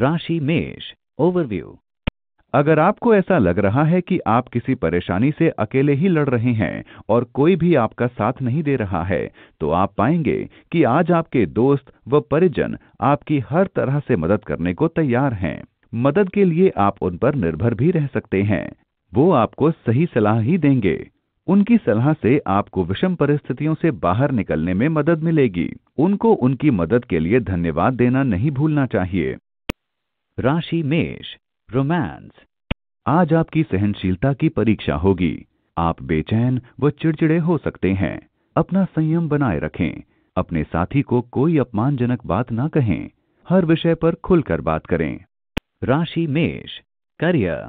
राशि मेष ओवरव्यू अगर आपको ऐसा लग रहा है कि आप किसी परेशानी से अकेले ही लड़ रहे हैं और कोई भी आपका साथ नहीं दे रहा है तो आप पाएंगे कि आज आपके दोस्त व परिजन आपकी हर तरह से मदद करने को तैयार हैं मदद के लिए आप उन पर निर्भर भी रह सकते हैं वो आपको सही सलाह ही देंगे उनकी सलाह से आपको विषम परिस्थितियों से बाहर निकलने में मदद मिलेगी उनको उनकी मदद के लिए धन्यवाद देना नहीं भूलना चाहिए राशि मेष रोमांस आज आपकी सहनशीलता की परीक्षा होगी आप बेचैन व चिड़चिड़े हो सकते हैं अपना संयम बनाए रखें अपने साथी को कोई अपमानजनक बात ना कहें हर विषय पर खुलकर बात करें राशि मेष करियर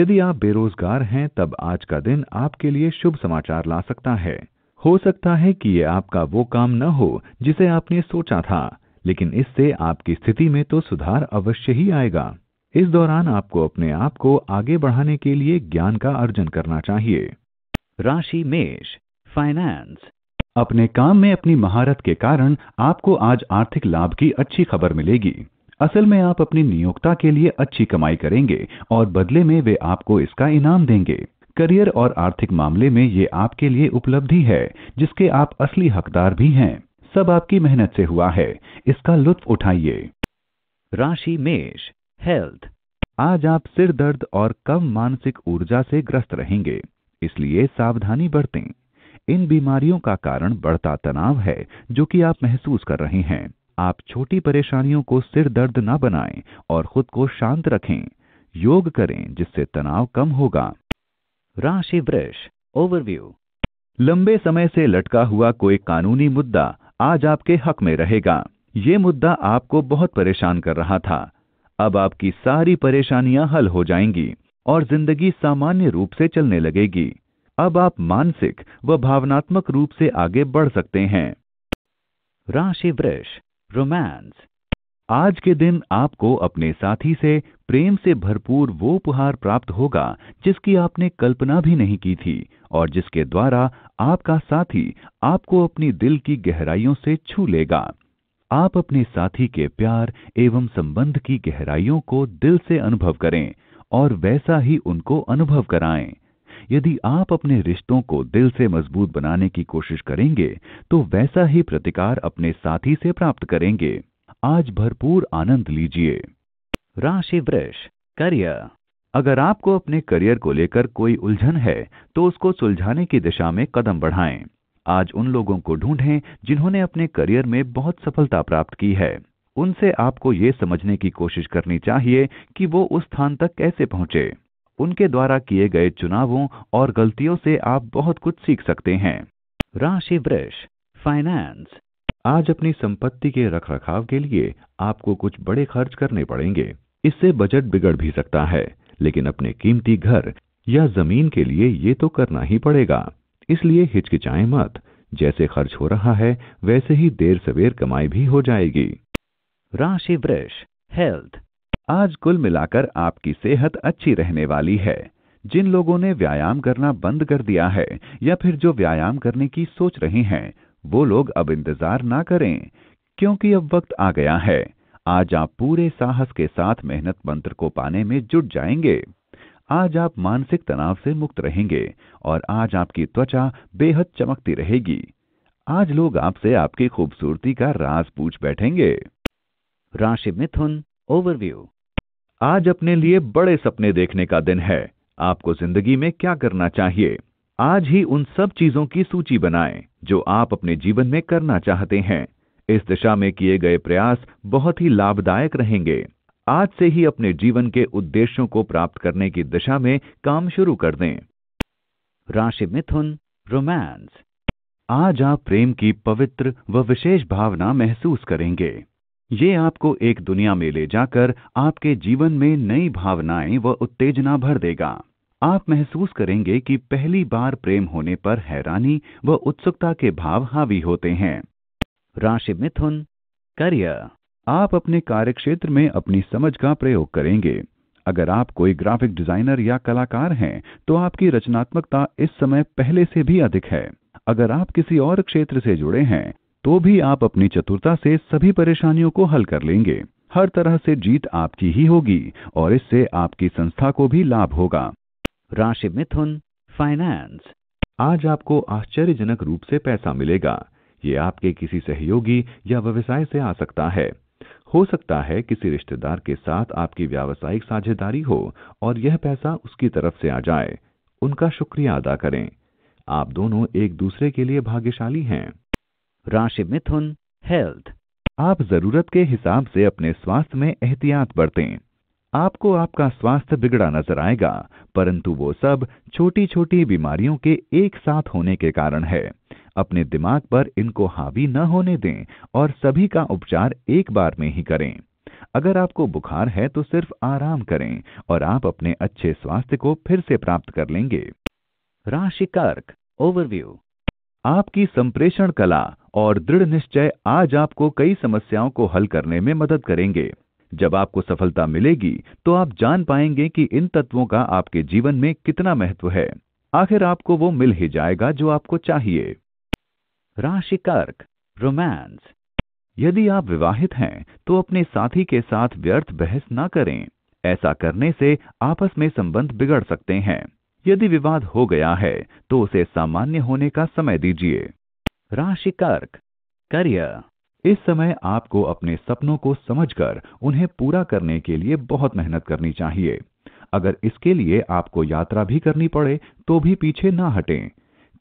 यदि आप बेरोजगार हैं तब आज का दिन आपके लिए शुभ समाचार ला सकता है हो सकता है कि ये आपका वो काम न हो जिसे आपने सोचा था लेकिन इससे आपकी स्थिति में तो सुधार अवश्य ही आएगा इस दौरान आपको अपने आप को आगे बढ़ाने के लिए ज्ञान का अर्जन करना चाहिए राशि मेष फाइनेंस अपने काम में अपनी महारत के कारण आपको आज आर्थिक लाभ की अच्छी खबर मिलेगी असल में आप अपनी नियोक्ता के लिए अच्छी कमाई करेंगे और बदले में वे आपको इसका इनाम देंगे करियर और आर्थिक मामले में ये आपके लिए उपलब्धि है जिसके आप असली हकदार भी हैं सब आपकी मेहनत से हुआ है इसका लुत्फ उठाइए राशि मेष हेल्थ आज आप सिर दर्द और कम मानसिक ऊर्जा से ग्रस्त रहेंगे इसलिए सावधानी बरतें इन बीमारियों का कारण बढ़ता तनाव है जो कि आप महसूस कर रहे हैं आप छोटी परेशानियों को सिर दर्द न बनाएं और खुद को शांत रखें योग करें जिससे तनाव कम होगा राशि वृक्ष ओवरव्यू लंबे समय से लटका हुआ कोई कानूनी मुद्दा आज आपके हक में रहेगा ये मुद्दा आपको बहुत परेशान कर रहा था अब आपकी सारी परेशानियां हल हो जाएंगी और जिंदगी सामान्य रूप से चलने लगेगी अब आप मानसिक व भावनात्मक रूप से आगे बढ़ सकते हैं राशि वृक्ष रोमांस आज के दिन आपको अपने साथी से प्रेम से भरपूर वो उपहार प्राप्त होगा जिसकी आपने कल्पना भी नहीं की थी और जिसके द्वारा आपका साथी आपको अपनी दिल की गहराइयों से छू लेगा आप अपने साथी के प्यार एवं संबंध की गहराइयों को दिल से अनुभव करें और वैसा ही उनको अनुभव कराएं यदि आप अपने रिश्तों को दिल से मजबूत बनाने की कोशिश करेंगे तो वैसा ही प्रतिकार अपने साथी से प्राप्त करेंगे आज भरपूर आनंद लीजिए राशि वृक्ष करियर अगर आपको अपने करियर को लेकर कोई उलझन है तो उसको सुलझाने की दिशा में कदम बढ़ाएं। आज उन लोगों को ढूंढें जिन्होंने अपने करियर में बहुत सफलता प्राप्त की है उनसे आपको ये समझने की कोशिश करनी चाहिए कि वो उस स्थान तक कैसे पहुंचे उनके द्वारा किए गए चुनावों और गलतियों से आप बहुत कुछ सीख सकते हैं राशि वृक्ष फाइनेंस आज अपनी संपत्ति के रखरखाव के लिए आपको कुछ बड़े खर्च करने पड़ेंगे इससे बजट बिगड़ भी सकता है लेकिन अपने कीमती घर या जमीन के लिए ये तो करना ही पड़ेगा इसलिए हिचकिचाएं मत जैसे खर्च हो रहा है वैसे ही देर सवेर कमाई भी हो जाएगी राशि वृष हेल्थ आज कुल मिलाकर आपकी सेहत अच्छी रहने वाली है जिन लोगों ने व्यायाम करना बंद कर दिया है या फिर जो व्यायाम करने की सोच रहे हैं वो लोग अब इंतजार ना करें क्योंकि अब वक्त आ गया है आज आप पूरे साहस के साथ मेहनत मंत्र को पाने में जुट जाएंगे आज आप मानसिक तनाव से मुक्त रहेंगे और आज आपकी त्वचा बेहद चमकती रहेगी आज लोग आपसे आपकी खूबसूरती का राज पूछ बैठेंगे राशि मिथुन ओवरव्यू आज अपने लिए बड़े सपने देखने का दिन है आपको जिंदगी में क्या करना चाहिए आज ही उन सब चीजों की सूची बनाएं जो आप अपने जीवन में करना चाहते हैं इस दिशा में किए गए प्रयास बहुत ही लाभदायक रहेंगे आज से ही अपने जीवन के उद्देश्यों को प्राप्त करने की दिशा में काम शुरू कर दें राशि मिथुन रोमांस आज आप प्रेम की पवित्र व विशेष भावना महसूस करेंगे ये आपको एक दुनिया में ले जाकर आपके जीवन में नई भावनाएं व उत्तेजना भर देगा आप महसूस करेंगे कि पहली बार प्रेम होने पर हैरानी व उत्सुकता के भाव हावी होते हैं राशि मिथुन करियर आप अपने कार्यक्षेत्र में अपनी समझ का प्रयोग करेंगे अगर आप कोई ग्राफिक डिजाइनर या कलाकार हैं तो आपकी रचनात्मकता इस समय पहले से भी अधिक है अगर आप किसी और क्षेत्र से जुड़े हैं तो भी आप अपनी चतुरता से सभी परेशानियों को हल कर लेंगे हर तरह से जीत आपकी ही होगी और इससे आपकी संस्था को भी लाभ होगा राशि मिथुन फाइनेंस आज आपको आश्चर्यजनक रूप से पैसा मिलेगा ये आपके किसी सहयोगी या व्यवसाय से आ सकता है हो सकता है किसी रिश्तेदार के साथ आपकी व्यावसायिक साझेदारी हो और यह पैसा उसकी तरफ से आ जाए उनका शुक्रिया अदा करें आप दोनों एक दूसरे के लिए भाग्यशाली हैं राशि मिथुन हेल्थ आप जरूरत के हिसाब से अपने स्वास्थ्य में एहतियात बरतें आपको आपका स्वास्थ्य बिगड़ा नजर आएगा परंतु वो सब छोटी छोटी बीमारियों के एक साथ होने के कारण है अपने दिमाग पर इनको हावी न होने दें और सभी का उपचार एक बार में ही करें अगर आपको बुखार है तो सिर्फ आराम करें और आप अपने अच्छे स्वास्थ्य को फिर से प्राप्त कर लेंगे राशि कर्क ओवरव्यू आपकी संप्रेषण कला और दृढ़ निश्चय आज आपको कई समस्याओं को हल करने में मदद करेंगे जब आपको सफलता मिलेगी तो आप जान पाएंगे कि इन तत्वों का आपके जीवन में कितना महत्व है आखिर आपको वो मिल ही जाएगा जो आपको चाहिए राशि कर्क रोमांस यदि आप विवाहित हैं तो अपने साथी के साथ व्यर्थ बहस ना करें ऐसा करने से आपस में संबंध बिगड़ सकते हैं यदि विवाद हो गया है तो उसे सामान्य होने का समय दीजिए राशि कर्क करियर इस समय आपको अपने सपनों को समझकर उन्हें पूरा करने के लिए बहुत मेहनत करनी चाहिए अगर इसके लिए आपको यात्रा भी करनी पड़े तो भी पीछे ना हटें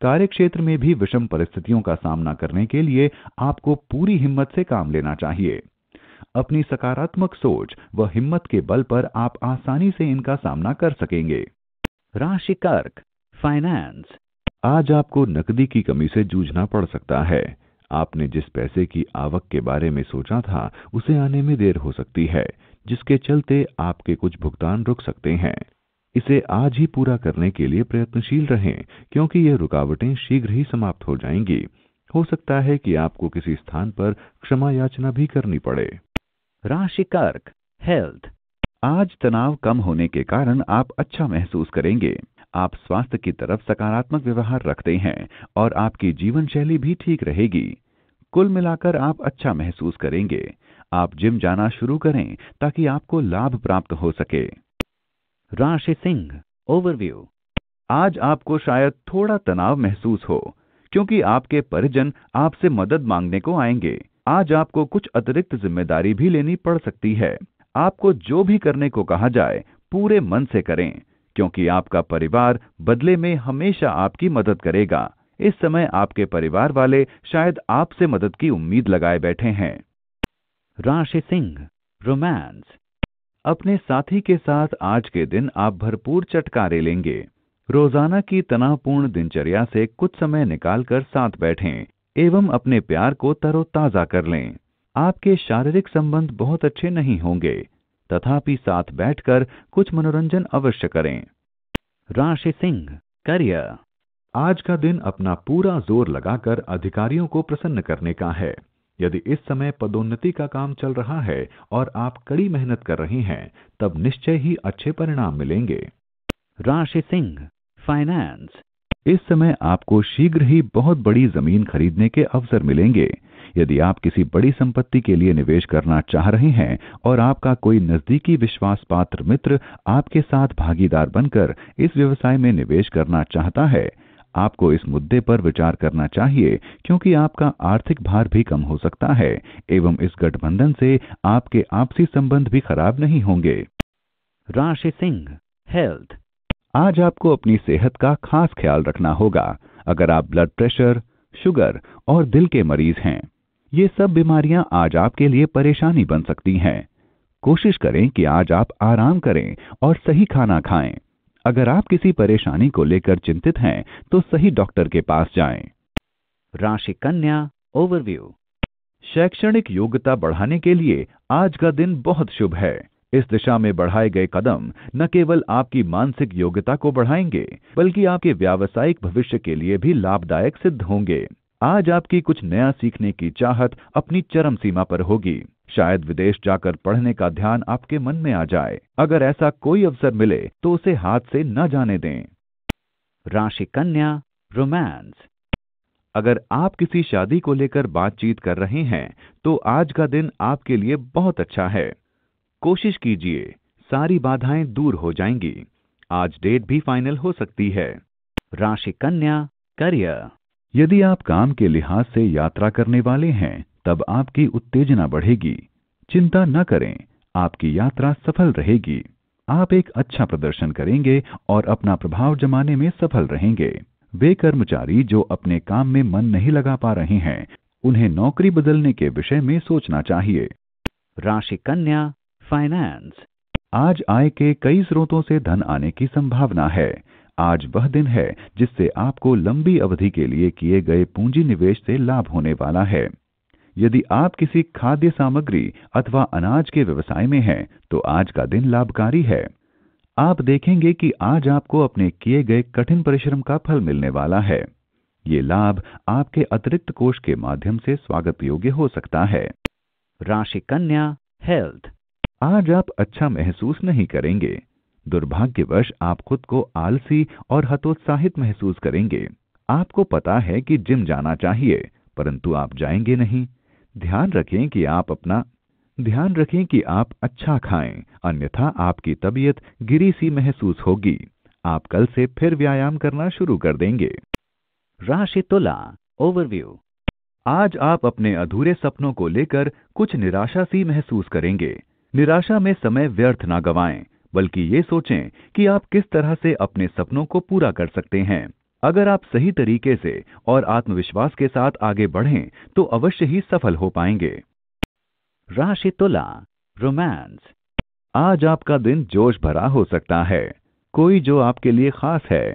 कार्यक्षेत्र में भी विषम परिस्थितियों का सामना करने के लिए आपको पूरी हिम्मत से काम लेना चाहिए अपनी सकारात्मक सोच व हिम्मत के बल पर आप आसानी से इनका सामना कर सकेंगे राशि कर्क फाइनेंस आज आपको नकदी की कमी से जूझना पड़ सकता है आपने जिस पैसे की आवक के बारे में सोचा था उसे आने में देर हो सकती है जिसके चलते आपके कुछ भुगतान रुक सकते हैं इसे आज ही पूरा करने के लिए प्रयत्नशील रहें क्योंकि ये रुकावटें शीघ्र ही समाप्त हो जाएंगी हो सकता है कि आपको किसी स्थान पर क्षमा याचना भी करनी पड़े राशि कर्क हेल्थ आज तनाव कम होने के कारण आप अच्छा महसूस करेंगे आप स्वास्थ्य की तरफ सकारात्मक व्यवहार रखते हैं और आपकी जीवन शैली भी ठीक रहेगी कुल मिलाकर आप अच्छा महसूस करेंगे आप जिम जाना शुरू करें ताकि आपको लाभ प्राप्त हो सके राशि सिंह ओवरव्यू आज आपको शायद थोड़ा तनाव महसूस हो क्योंकि आपके परिजन आपसे मदद मांगने को आएंगे आज आपको कुछ अतिरिक्त जिम्मेदारी भी लेनी पड़ सकती है आपको जो भी करने को कहा जाए पूरे मन से करें क्योंकि आपका परिवार बदले में हमेशा आपकी मदद करेगा इस समय आपके परिवार वाले शायद आपसे मदद की उम्मीद लगाए बैठे हैं राशि सिंह रोमांस अपने साथी के साथ आज के दिन आप भरपूर चटकारे लेंगे रोजाना की तनावपूर्ण दिनचर्या से कुछ समय निकालकर साथ बैठें एवं अपने प्यार को तरोताजा कर लें आपके शारीरिक संबंध बहुत अच्छे नहीं होंगे तथापि साथ बैठकर कुछ मनोरंजन अवश्य करें राशि सिंह करियर आज का दिन अपना पूरा जोर लगाकर अधिकारियों को प्रसन्न करने का है यदि इस समय पदोन्नति का काम चल रहा है और आप कड़ी मेहनत कर रहे हैं तब निश्चय ही अच्छे परिणाम मिलेंगे राशि सिंह फाइनेंस इस समय आपको शीघ्र ही बहुत बड़ी जमीन खरीदने के अवसर मिलेंगे यदि आप किसी बड़ी संपत्ति के लिए निवेश करना चाह रहे हैं और आपका कोई नजदीकी विश्वास पात्र मित्र आपके साथ भागीदार बनकर इस व्यवसाय में निवेश करना चाहता है आपको इस मुद्दे पर विचार करना चाहिए क्योंकि आपका आर्थिक भार भी कम हो सकता है एवं इस गठबंधन से आपके आपसी संबंध भी खराब नहीं होंगे राशि सिंह हेल्थ आज आपको अपनी सेहत का खास ख्याल रखना होगा अगर आप ब्लड प्रेशर शुगर और दिल के मरीज हैं ये सब बीमारियां आज आपके लिए परेशानी बन सकती हैं कोशिश करें कि आज आप आराम करें और सही खाना खाएं अगर आप किसी परेशानी को लेकर चिंतित हैं तो सही डॉक्टर के पास जाएं। राशि कन्या ओवरव्यू शैक्षणिक योग्यता बढ़ाने के लिए आज का दिन बहुत शुभ है इस दिशा में बढ़ाए गए कदम न केवल आपकी मानसिक योग्यता को बढ़ाएंगे बल्कि आपके व्यावसायिक भविष्य के लिए भी लाभदायक सिद्ध होंगे आज आपकी कुछ नया सीखने की चाहत अपनी चरम सीमा पर होगी शायद विदेश जाकर पढ़ने का ध्यान आपके मन में आ जाए अगर ऐसा कोई अवसर मिले तो उसे हाथ से न जाने दें राशि कन्या रोमांस अगर आप किसी शादी को लेकर बातचीत कर रहे हैं तो आज का दिन आपके लिए बहुत अच्छा है कोशिश कीजिए सारी बाधाएं दूर हो जाएंगी आज डेट भी फाइनल हो सकती है राशि कन्या करियर यदि आप काम के लिहाज से यात्रा करने वाले हैं तब आपकी उत्तेजना बढ़ेगी चिंता न करें आपकी यात्रा सफल रहेगी आप एक अच्छा प्रदर्शन करेंगे और अपना प्रभाव जमाने में सफल रहेंगे वे कर्मचारी जो अपने काम में मन नहीं लगा पा रहे हैं उन्हें नौकरी बदलने के विषय में सोचना चाहिए राशि कन्या फाइनेंस आज आय के कई स्रोतों से धन आने की संभावना है आज वह दिन है जिससे आपको लंबी अवधि के लिए किए गए पूंजी निवेश से लाभ होने वाला है यदि आप किसी खाद्य सामग्री अथवा अनाज के व्यवसाय में हैं तो आज का दिन लाभकारी है आप देखेंगे कि आज आपको अपने किए गए कठिन परिश्रम का फल मिलने वाला है ये लाभ आपके अतिरिक्त कोष के माध्यम से स्वागत योग्य हो सकता है राशि कन्या हेल्थ आज आप अच्छा महसूस नहीं करेंगे दुर्भाग्यवश आप खुद को आलसी और हतोत्साहित महसूस करेंगे आपको पता है कि जिम जाना चाहिए परंतु आप जाएंगे नहीं ध्यान रखें कि आप अपना ध्यान रखें कि आप अच्छा खाएं अन्यथा आपकी तबीयत गिरी सी महसूस होगी आप कल से फिर व्यायाम करना शुरू कर देंगे राशि तुला ओवरव्यू आज आप अपने अधूरे सपनों को लेकर कुछ निराशा सी महसूस करेंगे निराशा में समय व्यर्थ ना गवाएं बल्कि ये सोचें कि आप किस तरह से अपने सपनों को पूरा कर सकते हैं अगर आप सही तरीके से और आत्मविश्वास के साथ आगे बढ़ें तो अवश्य ही सफल हो पाएंगे राशि तुला रोमांस आज आपका दिन जोश भरा हो सकता है कोई जो आपके लिए खास है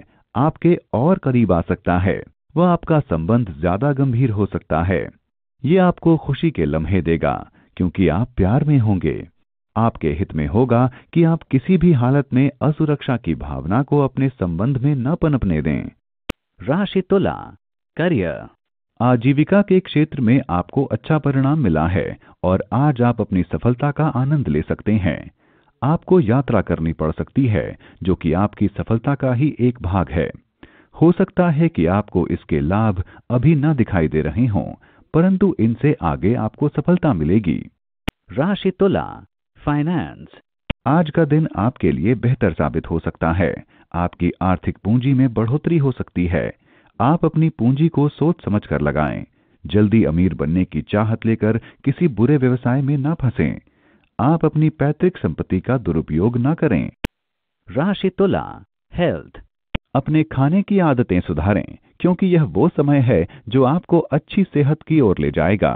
आपके और करीब आ सकता है वह आपका संबंध ज्यादा गंभीर हो सकता है ये आपको खुशी के लम्हे देगा क्योंकि आप प्यार में होंगे आपके हित में होगा कि आप किसी भी हालत में असुरक्षा की भावना को अपने संबंध में न पनपने दें राशि तुला करियर आजीविका के क्षेत्र में आपको अच्छा परिणाम मिला है और आज आप अपनी सफलता का आनंद ले सकते हैं आपको यात्रा करनी पड़ सकती है जो कि आपकी सफलता का ही एक भाग है हो सकता है कि आपको इसके लाभ अभी न दिखाई दे रहे हों परंतु इनसे आगे आपको सफलता मिलेगी राशि तुला फाइनेंस आज का दिन आपके लिए बेहतर साबित हो सकता है आपकी आर्थिक पूंजी में बढ़ोतरी हो सकती है आप अपनी पूंजी को सोच समझ कर लगाएं जल्दी अमीर बनने की चाहत लेकर किसी बुरे व्यवसाय में ना फंसें आप अपनी पैतृक संपत्ति का दुरुपयोग ना करें राशि तुला हेल्थ अपने खाने की आदतें सुधारें क्योंकि यह वो समय है जो आपको अच्छी सेहत की ओर ले जाएगा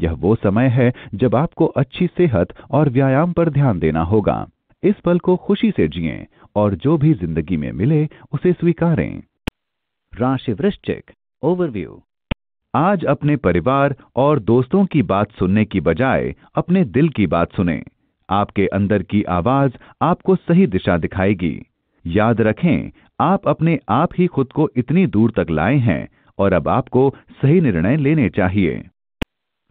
यह वो समय है जब आपको अच्छी सेहत और व्यायाम पर ध्यान देना होगा इस पल को खुशी से जिए और जो भी जिंदगी में मिले उसे स्वीकारें राशि वृश्चिक ओवरव्यू आज अपने परिवार और दोस्तों की बात सुनने की बजाय अपने दिल की बात सुने आपके अंदर की आवाज आपको सही दिशा दिखाएगी याद रखें आप अपने आप ही खुद को इतनी दूर तक लाए हैं और अब आपको सही निर्णय लेने चाहिए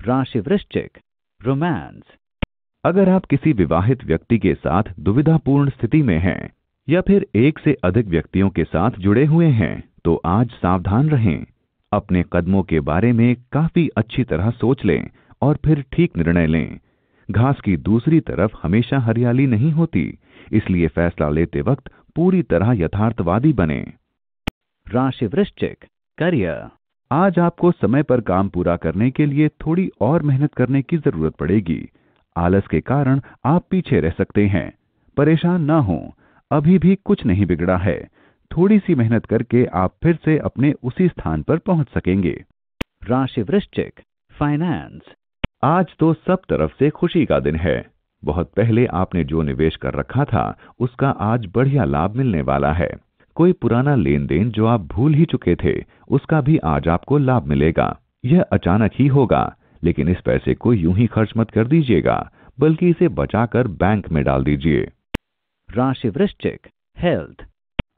राशि वृश्चिक रोमांस अगर आप किसी विवाहित व्यक्ति के साथ दुविधापूर्ण स्थिति में हैं या फिर एक से अधिक व्यक्तियों के साथ जुड़े हुए हैं तो आज सावधान रहें अपने कदमों के बारे में काफी अच्छी तरह सोच लें और फिर ठीक निर्णय लें घास की दूसरी तरफ हमेशा हरियाली नहीं होती इसलिए फैसला लेते वक्त पूरी तरह यथार्थवादी बने राशि वृश्चिक करियर आज आपको समय पर काम पूरा करने के लिए थोड़ी और मेहनत करने की जरूरत पड़ेगी आलस के कारण आप पीछे रह सकते हैं परेशान ना हो अभी भी कुछ नहीं बिगड़ा है थोड़ी सी मेहनत करके आप फिर से अपने उसी स्थान पर पहुंच सकेंगे राशि वृश्चिक फाइनेंस आज तो सब तरफ से खुशी का दिन है बहुत पहले आपने जो निवेश कर रखा था उसका आज बढ़िया लाभ मिलने वाला है कोई पुराना लेन देन जो आप भूल ही चुके थे उसका भी आज आपको लाभ मिलेगा यह अचानक ही होगा लेकिन इस पैसे को यूं ही खर्च मत कर दीजिएगा बल्कि इसे बचाकर बैंक में डाल दीजिए राशि वृश्चिक हेल्थ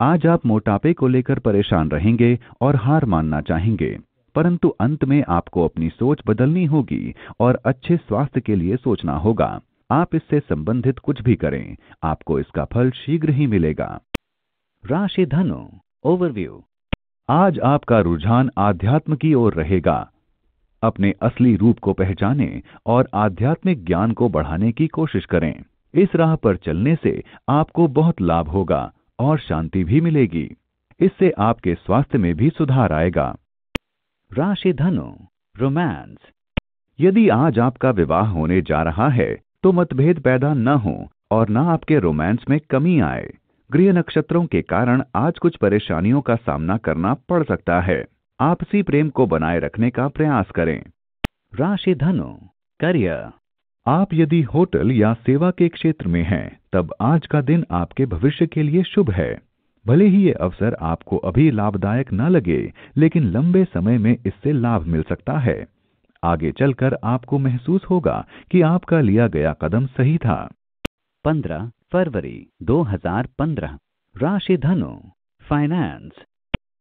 आज आप मोटापे को लेकर परेशान रहेंगे और हार मानना चाहेंगे परंतु अंत में आपको अपनी सोच बदलनी होगी और अच्छे स्वास्थ्य के लिए सोचना होगा आप इससे संबंधित कुछ भी करें आपको इसका फल शीघ्र ही मिलेगा राशि धनु ओवरव्यू आज आपका रुझान आध्यात्म की ओर रहेगा अपने असली रूप को पहचाने और आध्यात्मिक ज्ञान को बढ़ाने की कोशिश करें इस राह पर चलने से आपको बहुत लाभ होगा और शांति भी मिलेगी इससे आपके स्वास्थ्य में भी सुधार आएगा राशि धनु रोमांस यदि आज आपका विवाह होने जा रहा है तो मतभेद पैदा न हो और न आपके रोमांस में कमी आए गृह नक्षत्रों के कारण आज कुछ परेशानियों का सामना करना पड़ सकता है आपसी प्रेम को बनाए रखने का प्रयास करें राशि धनु करियर आप यदि होटल या सेवा के क्षेत्र में हैं, तब आज का दिन आपके भविष्य के लिए शुभ है भले ही ये अवसर आपको अभी लाभदायक न लगे लेकिन लंबे समय में इससे लाभ मिल सकता है आगे चलकर आपको महसूस होगा कि आपका लिया गया कदम सही था पंद्रह फरवरी 2015 राशि धनु फाइनेंस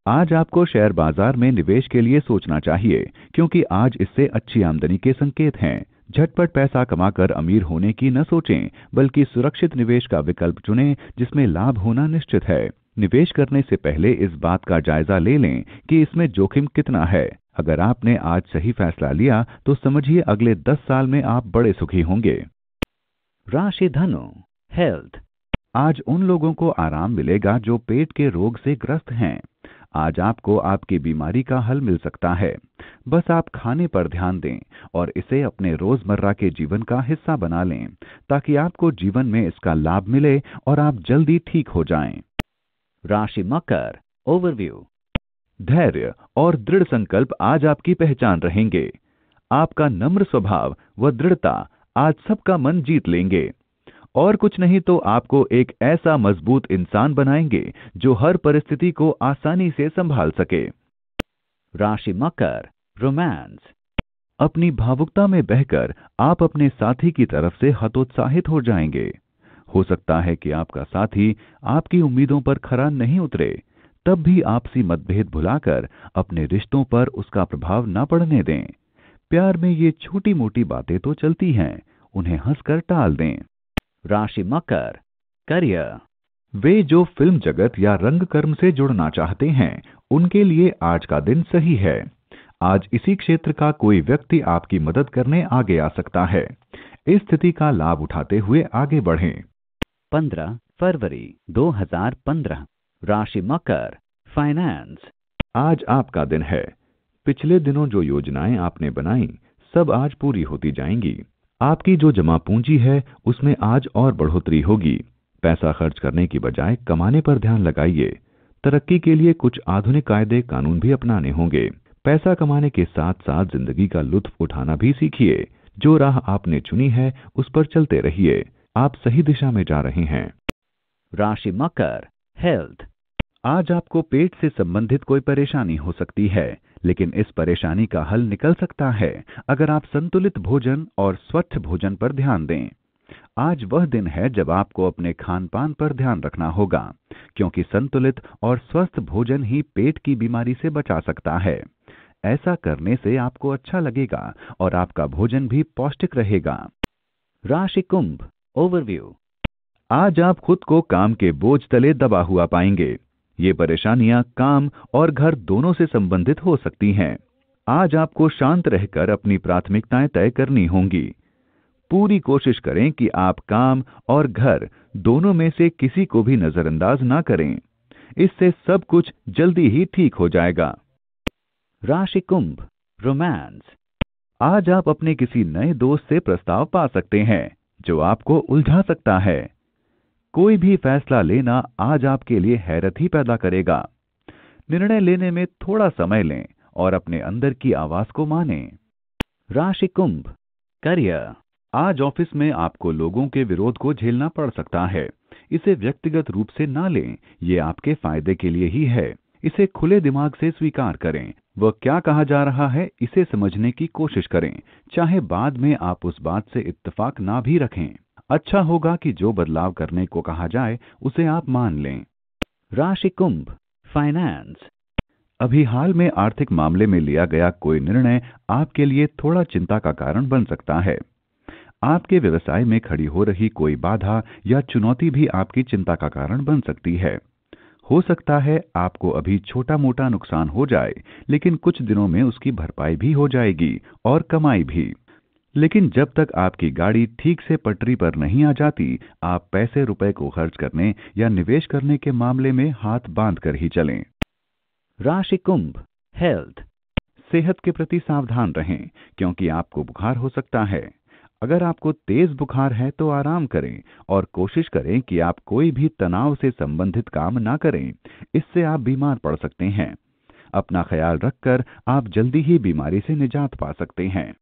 आज आपको शेयर बाजार में निवेश के लिए सोचना चाहिए क्योंकि आज इससे अच्छी आमदनी के संकेत हैं झटपट पैसा कमाकर अमीर होने की न सोचें बल्कि सुरक्षित निवेश का विकल्प चुनें जिसमें लाभ होना निश्चित है निवेश करने से पहले इस बात का जायजा ले लें कि इसमें जोखिम कितना है अगर आपने आज सही फैसला लिया तो समझिए अगले दस साल में आप बड़े सुखी होंगे राशि धनु हेल्थ आज उन लोगों को आराम मिलेगा जो पेट के रोग से ग्रस्त हैं आज आपको आपकी बीमारी का हल मिल सकता है बस आप खाने पर ध्यान दें और इसे अपने रोजमर्रा के जीवन का हिस्सा बना लें ताकि आपको जीवन में इसका लाभ मिले और आप जल्दी ठीक हो जाएं। राशि मकर ओवरव्यू धैर्य और दृढ़ संकल्प आज आपकी पहचान रहेंगे आपका नम्र स्वभाव व दृढ़ता आज सबका मन जीत लेंगे और कुछ नहीं तो आपको एक ऐसा मजबूत इंसान बनाएंगे जो हर परिस्थिति को आसानी से संभाल सके राशि मकर रोमांस अपनी भावुकता में बहकर आप अपने साथी की तरफ से हतोत्साहित हो जाएंगे हो सकता है कि आपका साथी आपकी उम्मीदों पर खरा नहीं उतरे तब भी आपसी मतभेद भुलाकर अपने रिश्तों पर उसका प्रभाव न पड़ने दें प्यार में ये छोटी मोटी बातें तो चलती हैं उन्हें हंसकर टाल दें राशि मकर करियर वे जो फिल्म जगत या रंग कर्म से जुड़ना चाहते हैं उनके लिए आज का दिन सही है आज इसी क्षेत्र का कोई व्यक्ति आपकी मदद करने आगे आ सकता है इस स्थिति का लाभ उठाते हुए आगे बढ़ें। 15 फरवरी 2015 राशि मकर फाइनेंस आज आपका दिन है पिछले दिनों जो योजनाएं आपने बनाई सब आज पूरी होती जाएंगी आपकी जो जमा पूंजी है उसमें आज और बढ़ोतरी होगी पैसा खर्च करने की बजाय कमाने पर ध्यान लगाइए तरक्की के लिए कुछ आधुनिक कायदे कानून भी अपनाने होंगे पैसा कमाने के साथ साथ जिंदगी का लुत्फ उठाना भी सीखिए जो राह आपने चुनी है उस पर चलते रहिए आप सही दिशा में जा रहे हैं राशि मकर हेल्थ आज आपको पेट से संबंधित कोई परेशानी हो सकती है लेकिन इस परेशानी का हल निकल सकता है अगर आप संतुलित भोजन और स्वच्छ भोजन पर ध्यान दें आज वह दिन है जब आपको अपने खान पान पर ध्यान रखना होगा क्योंकि संतुलित और स्वस्थ भोजन ही पेट की बीमारी से बचा सकता है ऐसा करने से आपको अच्छा लगेगा और आपका भोजन भी पौष्टिक रहेगा राशि कुंभ ओवरव्यू आज आप खुद को काम के बोझ तले दबा हुआ पाएंगे ये परेशानियां काम और घर दोनों से संबंधित हो सकती हैं आज आपको शांत रहकर अपनी प्राथमिकताएं तय करनी होंगी पूरी कोशिश करें कि आप काम और घर दोनों में से किसी को भी नजरअंदाज ना करें इससे सब कुछ जल्दी ही ठीक हो जाएगा राशि कुंभ रोमांस आज आप अपने किसी नए दोस्त से प्रस्ताव पा सकते हैं जो आपको उलझा सकता है कोई भी फैसला लेना आज आपके लिए हैरत ही पैदा करेगा निर्णय लेने में थोड़ा समय लें और अपने अंदर की आवाज को माने राशि कुंभ करियर आज ऑफिस में आपको लोगों के विरोध को झेलना पड़ सकता है इसे व्यक्तिगत रूप से ना लें ये आपके फायदे के लिए ही है इसे खुले दिमाग से स्वीकार करें वह क्या कहा जा रहा है इसे समझने की कोशिश करें चाहे बाद में आप उस बात से इत्तफाक ना भी रखें अच्छा होगा कि जो बदलाव करने को कहा जाए उसे आप मान लें राशि कुंभ फाइनेंस अभी हाल में आर्थिक मामले में लिया गया कोई निर्णय आपके लिए थोड़ा चिंता का कारण बन सकता है आपके व्यवसाय में खड़ी हो रही कोई बाधा या चुनौती भी आपकी चिंता का कारण बन सकती है हो सकता है आपको अभी छोटा मोटा नुकसान हो जाए लेकिन कुछ दिनों में उसकी भरपाई भी हो जाएगी और कमाई भी लेकिन जब तक आपकी गाड़ी ठीक से पटरी पर नहीं आ जाती आप पैसे रुपए को खर्च करने या निवेश करने के मामले में हाथ बांध कर ही चलें राशि कुंभ हेल्थ सेहत के प्रति सावधान रहें क्योंकि आपको बुखार हो सकता है अगर आपको तेज बुखार है तो आराम करें और कोशिश करें कि आप कोई भी तनाव से संबंधित काम ना करें इससे आप बीमार पड़ सकते हैं अपना ख्याल रखकर आप जल्दी ही बीमारी से निजात पा सकते हैं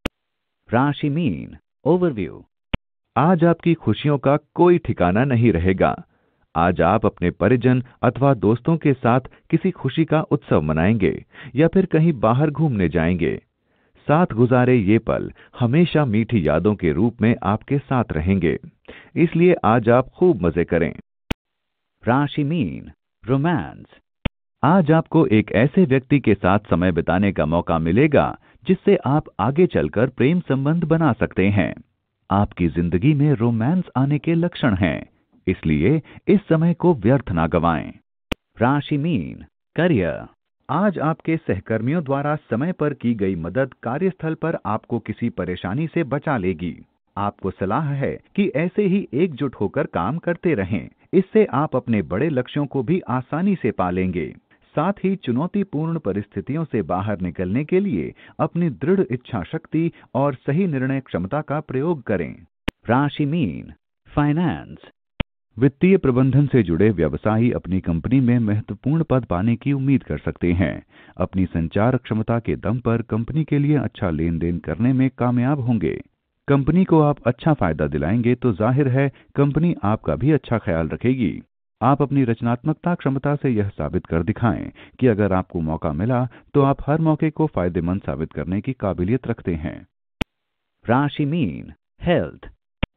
राशि मीन ओवरव्यू आज आपकी खुशियों का कोई ठिकाना नहीं रहेगा आज आप अपने परिजन अथवा दोस्तों के साथ किसी खुशी का उत्सव मनाएंगे या फिर कहीं बाहर घूमने जाएंगे साथ गुजारे ये पल हमेशा मीठी यादों के रूप में आपके साथ रहेंगे इसलिए आज आप खूब मजे करें राशि मीन रोमांस आज आपको एक ऐसे व्यक्ति के साथ समय बिताने का मौका मिलेगा जिससे आप आगे चलकर प्रेम संबंध बना सकते हैं आपकी जिंदगी में रोमांस आने के लक्षण हैं इसलिए इस समय को व्यर्थ ना गवाएं राशि मीन करियर आज आपके सहकर्मियों द्वारा समय पर की गई मदद कार्यस्थल पर आपको किसी परेशानी से बचा लेगी आपको सलाह है कि ऐसे ही एकजुट होकर काम करते रहें इससे आप अपने बड़े लक्ष्यों को भी आसानी से पालेंगे साथ ही चुनौतीपूर्ण परिस्थितियों से बाहर निकलने के लिए अपनी दृढ़ इच्छा शक्ति और सही निर्णय क्षमता का प्रयोग करें राशि मीन फाइनेंस वित्तीय प्रबंधन से जुड़े व्यवसायी अपनी कंपनी में महत्वपूर्ण पद पाने की उम्मीद कर सकते हैं अपनी संचार क्षमता के दम पर कंपनी के लिए अच्छा लेन देन करने में कामयाब होंगे कंपनी को आप अच्छा फायदा दिलाएंगे तो जाहिर है कंपनी आपका भी अच्छा ख्याल रखेगी आप अपनी रचनात्मकता क्षमता से यह साबित कर दिखाएं कि अगर आपको मौका मिला तो आप हर मौके को फायदेमंद साबित करने की काबिलियत रखते हैं राशि मीन हेल्थ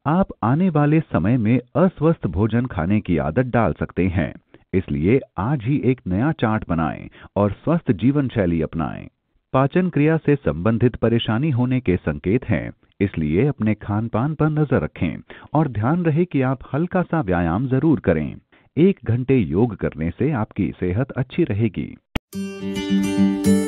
आप आने वाले समय में अस्वस्थ भोजन खाने की आदत डाल सकते हैं इसलिए आज ही एक नया चार्ट बनाएं और स्वस्थ जीवन शैली अपनाएं पाचन क्रिया से संबंधित परेशानी होने के संकेत हैं इसलिए अपने खान पान पर नजर रखें और ध्यान रहे कि आप हल्का सा व्यायाम जरूर करें एक घंटे योग करने से आपकी सेहत अच्छी रहेगी